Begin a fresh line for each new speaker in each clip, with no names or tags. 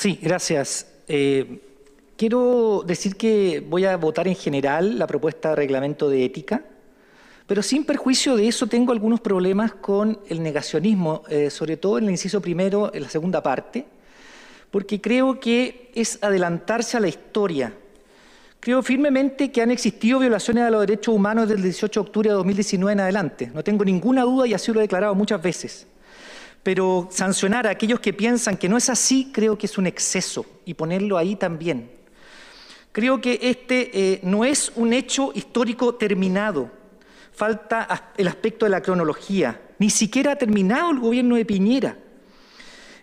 Sí, gracias. Eh, quiero decir que voy a votar en general la propuesta de reglamento de ética, pero sin perjuicio de eso tengo algunos problemas con el negacionismo, eh, sobre todo en el inciso primero, en la segunda parte, porque creo que es adelantarse a la historia. Creo firmemente que han existido violaciones a los derechos humanos desde el 18 de octubre de 2019 en adelante. No tengo ninguna duda y así lo he declarado muchas veces. Pero sancionar a aquellos que piensan que no es así creo que es un exceso y ponerlo ahí también. Creo que este eh, no es un hecho histórico terminado. Falta el aspecto de la cronología. Ni siquiera ha terminado el gobierno de Piñera.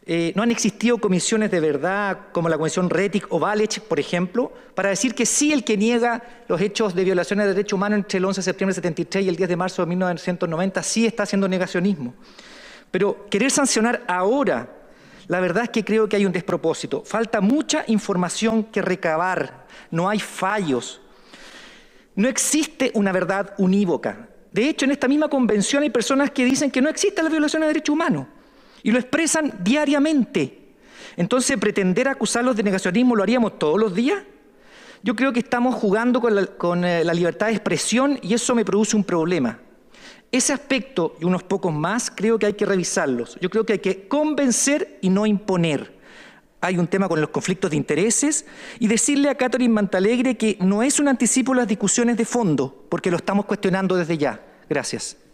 Eh, no han existido comisiones de verdad como la comisión Retic o Valech, por ejemplo, para decir que sí el que niega los hechos de violaciones de derechos humanos entre el 11 de septiembre de 73 y el 10 de marzo de 1990 sí está haciendo negacionismo. Pero querer sancionar ahora, la verdad es que creo que hay un despropósito. Falta mucha información que recabar, no hay fallos. No existe una verdad unívoca. De hecho, en esta misma convención hay personas que dicen que no existen las violaciones de derechos humanos y lo expresan diariamente. Entonces, pretender acusarlos de negacionismo lo haríamos todos los días. Yo creo que estamos jugando con la, con eh, la libertad de expresión y eso me produce un problema. Ese aspecto y unos pocos más creo que hay que revisarlos. Yo creo que hay que convencer y no imponer. Hay un tema con los conflictos de intereses y decirle a Catherine Mantalegre que no es un anticipo a las discusiones de fondo, porque lo estamos cuestionando desde ya. Gracias.